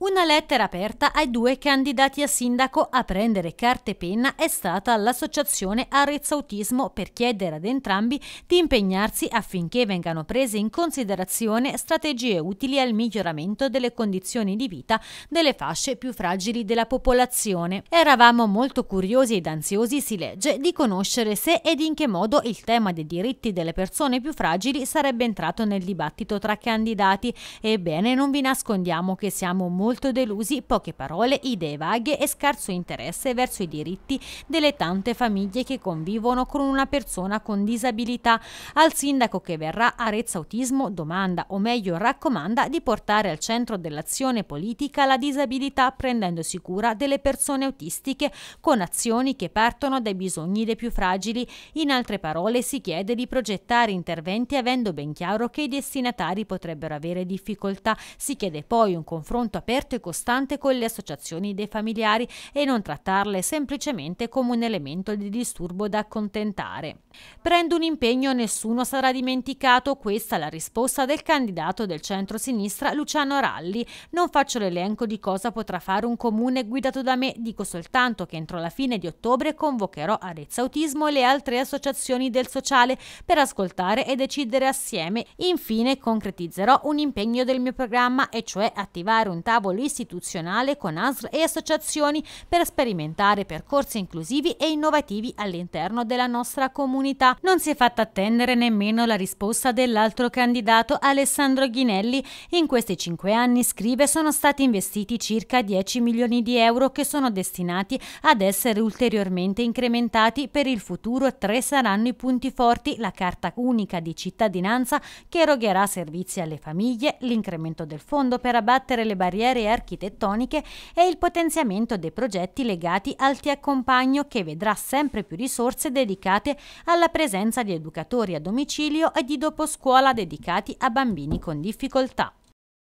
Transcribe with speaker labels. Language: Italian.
Speaker 1: Una lettera aperta ai due candidati a sindaco a prendere carte e penna è stata all'associazione Arezzo Autismo per chiedere ad entrambi di impegnarsi affinché vengano prese in considerazione strategie utili al miglioramento delle condizioni di vita delle fasce più fragili della popolazione. Eravamo molto curiosi ed ansiosi, si legge, di conoscere se ed in che modo il tema dei diritti delle persone più fragili sarebbe entrato nel dibattito tra candidati. Ebbene, non vi nascondiamo che siamo molto molto delusi poche parole, idee vaghe e scarso interesse verso i diritti delle tante famiglie che convivono con una persona con disabilità. Al sindaco che verrà Arezza Autismo domanda, o meglio raccomanda, di portare al centro dell'azione politica la disabilità prendendosi cura delle persone autistiche con azioni che partono dai bisogni dei più fragili. In altre parole si chiede di progettare interventi avendo ben chiaro che i destinatari potrebbero avere difficoltà. Si chiede poi un confronto aperto aperto e costante con le associazioni dei familiari e non trattarle semplicemente come un elemento di disturbo da accontentare. Prendo un impegno, nessuno sarà dimenticato, questa è la risposta del candidato del centro-sinistra Luciano Ralli. Non faccio l'elenco di cosa potrà fare un comune guidato da me, dico soltanto che entro la fine di ottobre convocherò Arezza Autismo e le altre associazioni del sociale per ascoltare e decidere assieme. Infine concretizzerò un impegno del mio programma e cioè attivare un tavolo tavolo istituzionale con ASR e associazioni per sperimentare percorsi inclusivi e innovativi all'interno della nostra comunità. Non si è fatta attendere nemmeno la risposta dell'altro candidato Alessandro Ghinelli. In questi cinque anni, scrive, sono stati investiti circa 10 milioni di euro che sono destinati ad essere ulteriormente incrementati per il futuro. Tre saranno i punti forti, la carta unica di cittadinanza che erogherà servizi alle famiglie, l'incremento del fondo per abbattere le barriere opere architettoniche e il potenziamento dei progetti legati al Ti Accompagno che vedrà sempre più risorse dedicate alla presenza di educatori a domicilio e di doposcuola dedicati a bambini con difficoltà.